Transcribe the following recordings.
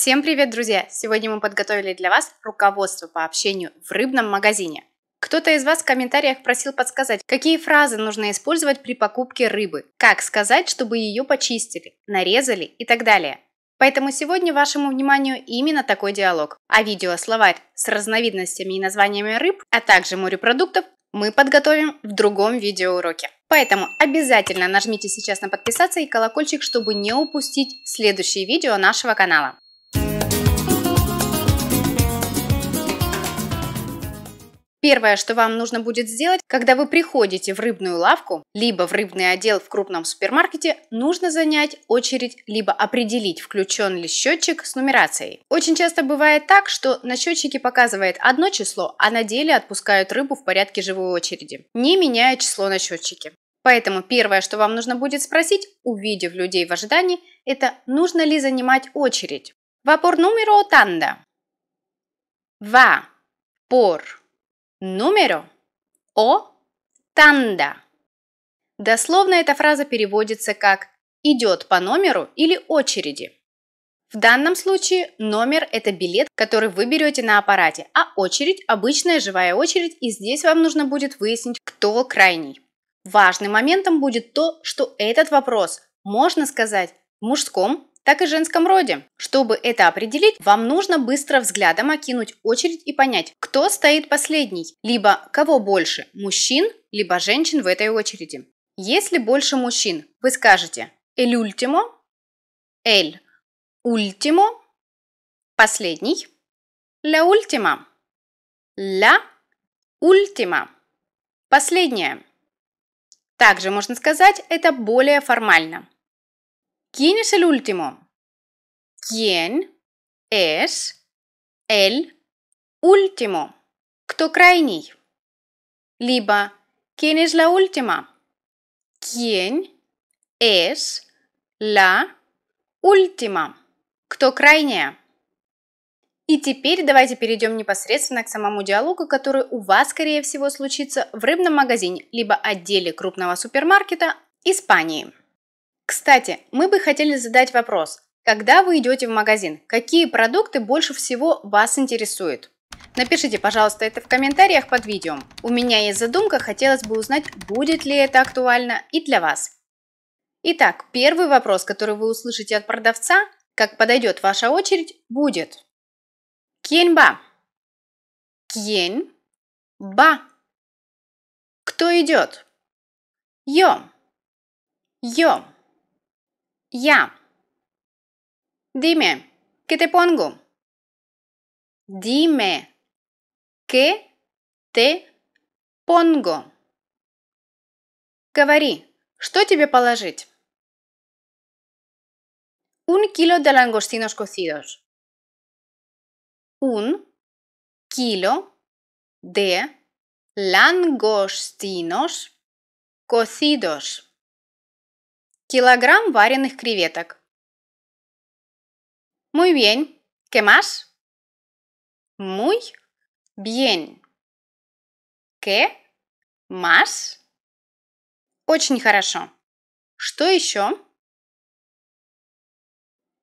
Всем привет, друзья! Сегодня мы подготовили для вас руководство по общению в рыбном магазине. Кто-то из вас в комментариях просил подсказать, какие фразы нужно использовать при покупке рыбы, как сказать, чтобы ее почистили, нарезали и так далее. Поэтому сегодня вашему вниманию именно такой диалог. А видео-словарь с разновидностями и названиями рыб, а также морепродуктов мы подготовим в другом видеоуроке. Поэтому обязательно нажмите сейчас на подписаться и колокольчик, чтобы не упустить следующие видео нашего канала. Первое, что вам нужно будет сделать, когда вы приходите в рыбную лавку, либо в рыбный отдел в крупном супермаркете, нужно занять очередь, либо определить, включен ли счетчик с нумерацией. Очень часто бывает так, что на счетчике показывает одно число, а на деле отпускают рыбу в порядке живой очереди, не меняя число на счетчике. Поэтому первое, что вам нужно будет спросить, увидев людей в ожидании, это нужно ли занимать очередь. Вопор номеро танда. Ва. Пор. Número о танда. Дословно эта фраза переводится как «идет по номеру» или «очереди». В данном случае номер – это билет, который вы берете на аппарате, а очередь – обычная живая очередь, и здесь вам нужно будет выяснить, кто крайний. Важным моментом будет то, что этот вопрос можно сказать в мужском так и женском роде. Чтобы это определить, вам нужно быстро взглядом окинуть очередь и понять, кто стоит последний, либо кого больше – мужчин, либо женщин в этой очереди. Если больше мужчин, вы скажете «эль ультимо», «эль ультимо», «последний», «ля ультима», «ля ультима», «последняя». Также можно сказать это более формально – ¿Quién es el último? ¿Quién es el último? Кто крайний? Либо ¿Quién es la última? ¿Quién es la última? Кто крайняя? И теперь давайте перейдем непосредственно к самому диалогу, который у вас, скорее всего, случится в рыбном магазине, либо отделе крупного супермаркета Испании. Кстати, мы бы хотели задать вопрос. Когда вы идете в магазин, какие продукты больше всего вас интересуют? Напишите, пожалуйста, это в комментариях под видео. У меня есть задумка, хотелось бы узнать, будет ли это актуально и для вас. Итак, первый вопрос, который вы услышите от продавца, как подойдет ваша очередь, будет. Кеньба. Кень. Ба. Кто идет? Йом. Йом. Ya. Dime, ¿qué te pongo? Dime, ¿qué te pongo? Говори, что тебе положить? Un kilo de langostinos cocidos. Un kilo de langostinos cocidos. Килограмм вареных креветок. Muy bien. ¿Qué más? Muy bien. ¿Qué más? Очень хорошо. Что еще?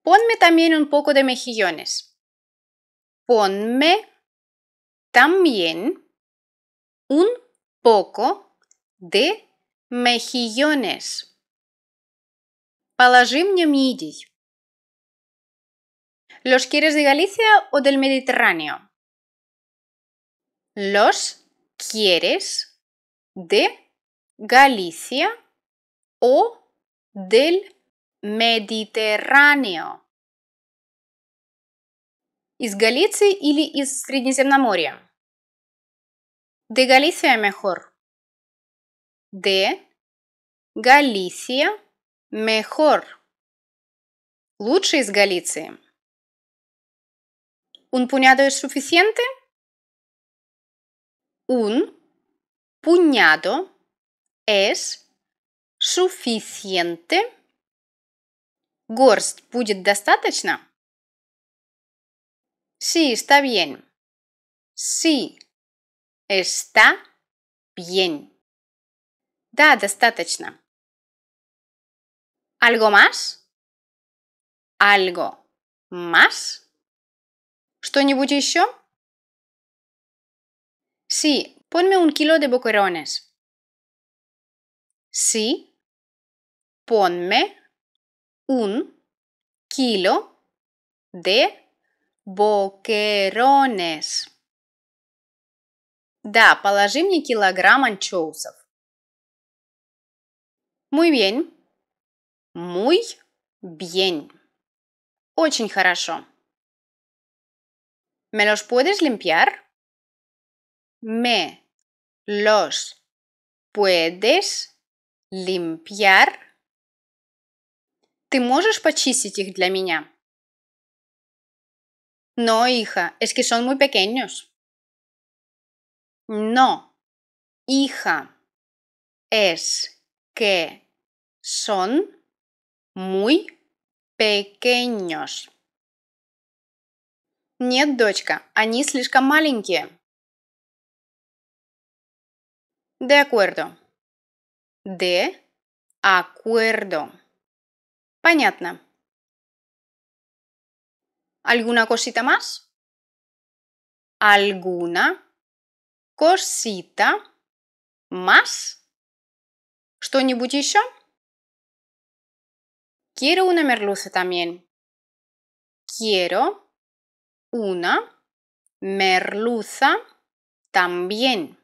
Ponme también un poco de mejillones. Ponme también un poco de mejillones. ¿Los quieres de Galicia o del Mediterráneo? ¿Los quieres de Galicia o del Mediterráneo? is Galicia o из Mediterráneo? De Galicia mejor. De Galicia Мехор. лучший из Галиции. Un puñado es suficiente? Un puñado es suficiente. Горсть будет достаточно? Sí, está bien. Sí, está bien. Да, достаточно. ¿Algo más? ¿Algo más? ¿Что-нибудь еще? Sí, ponme un kilo de boquerones. Sí, ponme un kilo de boquerones. Да, положи мне de анчоусов. Muy bien. Muy bien. Очень хорошо. ¿Me los puedes limpiar? Me los puedes limpiar. ¿Te puedes почистить их для No, hija, es que son muy pequeños. No, hija, es que son muy pequeños. No, дочка, они слишком маленькие. De acuerdo. De acuerdo. Понятно. ¿Alguna cosita más? ¿Alguna cosita más? Что-нибудь еще? Quiero una merluza también. Quiero una merluza también.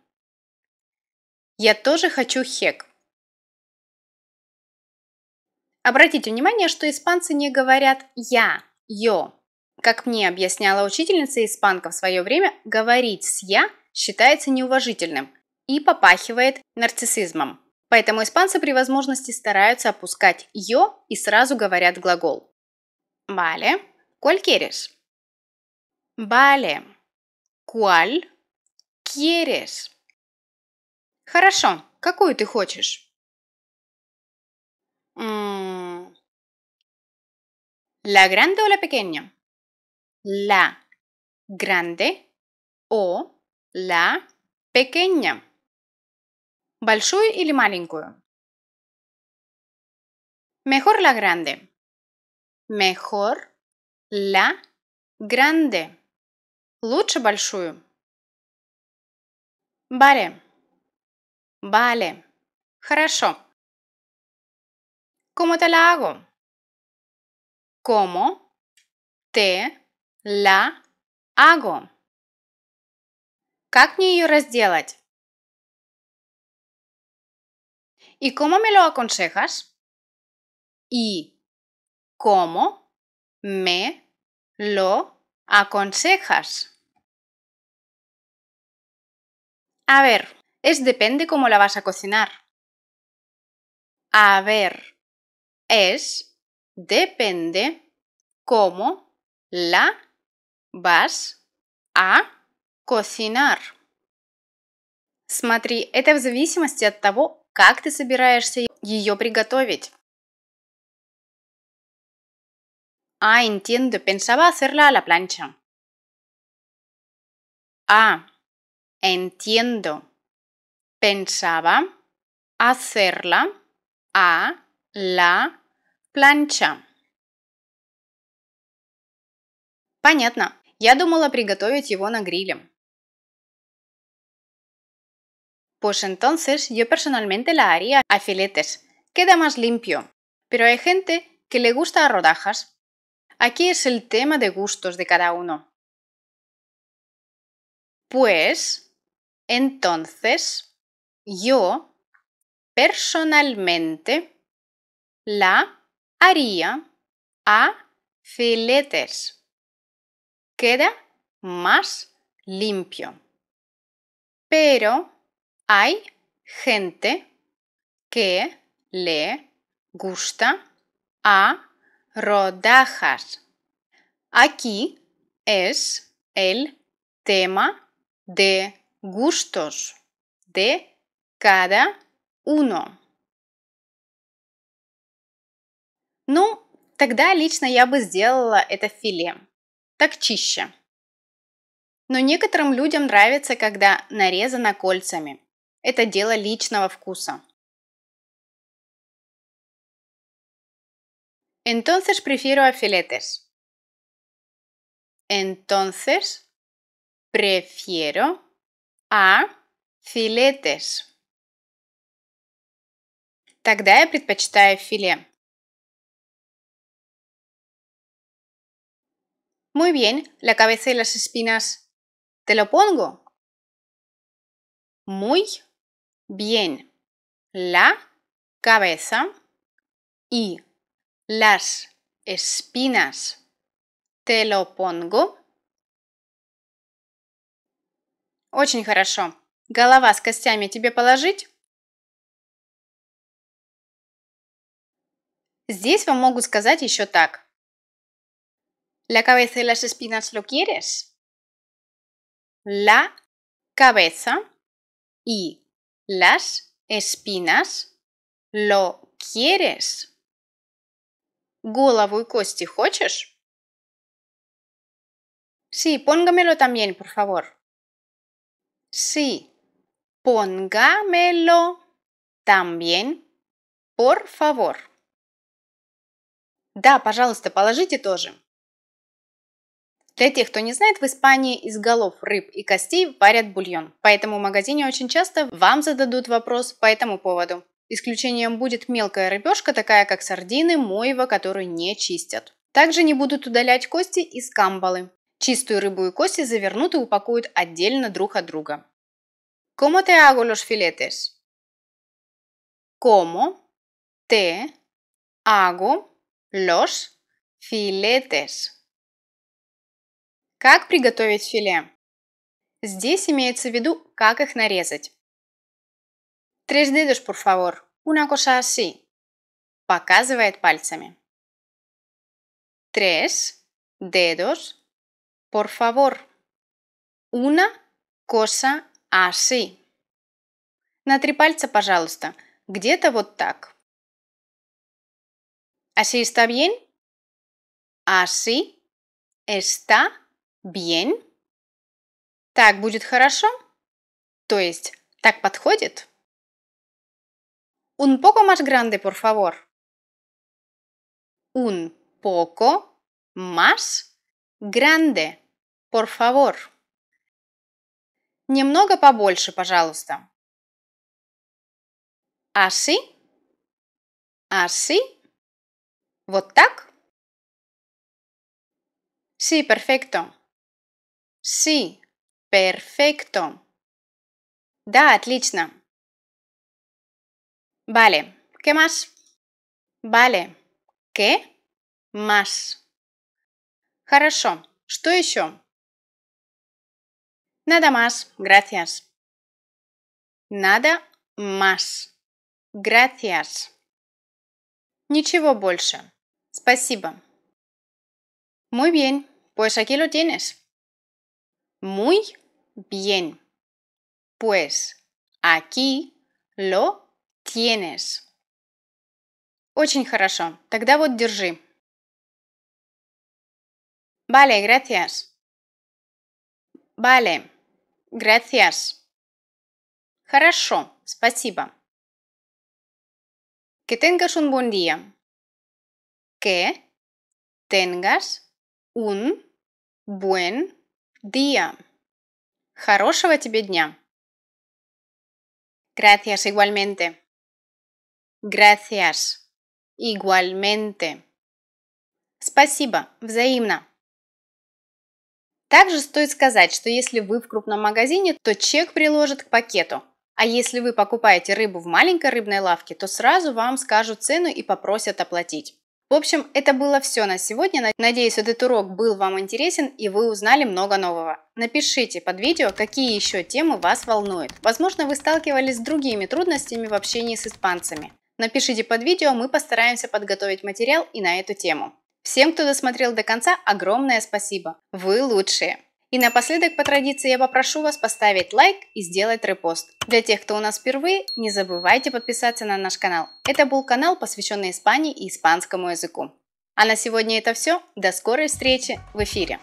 Я тоже хочу хек. Обратите внимание, что испанцы не говорят «я», «ё». Как мне объясняла учительница испанка в свое время, говорить с «я» считается неуважительным и попахивает нарциссизмом. Поэтому испанцы при возможности стараются опускать «ё» и сразу говорят глагол. Vale. ¿Cuál quieres? Vale. ¿Cuál quieres? Хорошо. Какую ты хочешь? Mm. ¿La grande o la pequeña? La grande o la pequeña. Большую или маленькую? Mejor la grande. Mejor la grande. Лучше большую. Vale. Vale. Хорошо. ¿Cómo te la hago? ¿Cómo te la hago? Как мне ее разделать? ¿Y cómo me lo aconsejas? ¿Y cómo me lo aconsejas? A ver, es depende cómo la vas a cocinar. A ver, es depende cómo la vas a cocinar. в зависимости от Как ты собираешься ее приготовить? Ah, entiendo. Pensaba hacerla a la plancha. Ah, entiendo. Pensaba hacerla a la plancha. Понятно. Я думала приготовить его на гриле. Pues entonces yo personalmente la haría a filetes, queda más limpio. Pero hay gente que le gusta a rodajas. Aquí es el tema de gustos de cada uno. Pues, entonces, yo personalmente la haría a filetes. Queda más limpio. Pero Hay gente que le gusta a rodajas. Aquí es el tema de gustos de cada uno. Ну, тогда лично я бы сделала это филе. Так чище. Но некоторым людям нравится, когда нарезано кольцами. Это дело личного вкуса. Entonces prefiero a filetes. Entonces prefiero a filetes. Тогда я предпочитаю филе. Muy bien, la cabeza y las espinas. ¿Te lo pongo? Muy bien la cabeza y las espinas. Te lo pongo. Очень хорошо. Голова с костями тебе положить? Здесь вам могут сказать еще так. La cabeza y las espinas lo quieres? La cabeza y las espinas. Lo quieres? Голову y кости хочешь? Sí, póngamelo también, por favor. Sí, póngamelo también, por favor. Да, пожалуйста, положите тоже. Для тех, кто не знает, в Испании из голов рыб и костей варят бульон, поэтому в магазине очень часто вам зададут вопрос по этому поводу. Исключением будет мелкая рыбешка, такая как сардины, моева, которую не чистят. Также не будут удалять кости из камбалы. Чистую рыбу и кости завернут и упакуют отдельно друг от друга. Como te hago los filetes? Como te hago los filetes? Как приготовить филе? Здесь имеется в виду, как их нарезать. Tres dedos, por favor. Una cosa así. Показывает пальцами. Tres dedos, por favor. Una cosa así. На три пальца, пожалуйста. Где-то вот так. Así está bien? Así está Bien. Так будет хорошо? То есть, так подходит? Un poco más grande, por favor. Un poco más grande, por favor. Немного побольше, пожалуйста. Así. Así. Вот так? Sí, perfecto. Sí, perfecto. Da, отлично. Vale, ¿qué más? Vale, ¿qué más? Хорошо, что yo, Nada más, gracias. Nada más. Gracias. Ничего больше. Спасибо. Muy bien, pues aquí lo tienes. Muy bien. Pues aquí lo tienes. Очень хорошо. Тогда вот Vale, gracias. Vale, gracias. Хорошо, спасибо. Que tengas un buen día. Que tengas un buen día. Хорошего тебе дня. Gracias igualmente. Gracias igualmente. Спасибо, взаимно. Также стоит сказать, что если вы в крупном магазине, то чек приложат к пакету. А если вы покупаете рыбу в маленькой рыбной лавке, то сразу вам скажут цену и попросят оплатить. В общем, это было все на сегодня. Надеюсь, этот урок был вам интересен и вы узнали много нового. Напишите под видео, какие еще темы вас волнуют. Возможно, вы сталкивались с другими трудностями в общении с испанцами. Напишите под видео, мы постараемся подготовить материал и на эту тему. Всем, кто досмотрел до конца, огромное спасибо. Вы лучшие! И напоследок, по традиции, я попрошу вас поставить лайк и сделать репост. Для тех, кто у нас впервые, не забывайте подписаться на наш канал. Это был канал, посвященный Испании и испанскому языку. А на сегодня это все. До скорой встречи в эфире!